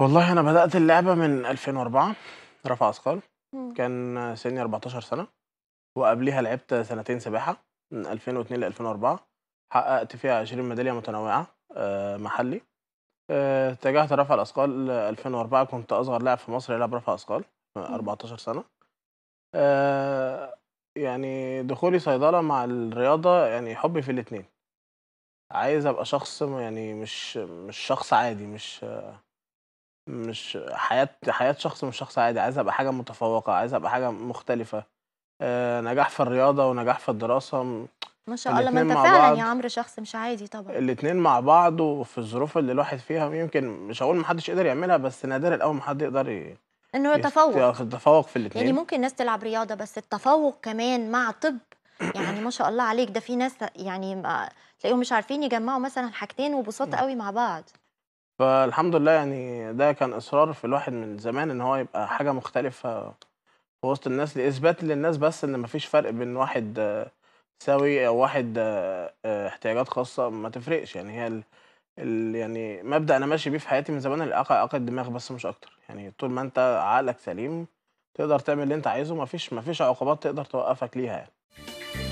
والله أنا بدأت اللعبة من 2004 رفع أثقال كان سني 14 سنة، وقبليها لعبت سنتين سباحة من 2002 ل2004 حققت فيها 20 ميدالية متنوعة آه، محلي، آه، اتجهت رفع الأثقال 2004 كنت أصغر لاعب في مصر يلعب رفع أثقال 14 سنة، آه، يعني دخولي صيدلة مع الرياضة يعني حُبّي في الاثنين عايز أبقى شخص يعني مش مش شخص عادي مش مش حياة حياة شخص مش شخص عادي عايز ابقى حاجة متفوقة عايز ابقى حاجة مختلفة آه، نجاح في الرياضة ونجاح في الدراسة ما شاء الله ما انت فعلا بعض. يا عمرو شخص مش عادي طبعا الاتنين مع بعض وفي الظروف اللي الواحد فيها يمكن مش هقول ما حدش يقدر يعملها بس نادر الأول ما حد يقدر ي- انه يتفوق يتفوق في الاتنين يعني ممكن ناس تلعب رياضة بس التفوق كمان مع طب يعني ما شاء الله عليك ده في ناس يعني تلاقيهم مش عارفين يجمعوا مثلا حاجتين وبساطة قوي مع بعض فالحمد لله يعني ده كان إصرار في الواحد من زمان إن هو يبقى حاجة مختلفة في وسط الناس لإثبات للناس بس إن مفيش فرق بين واحد آه، سوي أو واحد آه، آه، احتياجات خاصة ما تفرقش يعني هي ال... ال... يعني مبدأ أنا ماشي بيه في حياتي من زمان الإعاقة إعاقة الدماغ بس مش أكتر يعني طول ما أنت عقلك سليم تقدر تعمل اللي أنت عايزه مفيش مفيش عقوبات تقدر توقفك ليها يعني.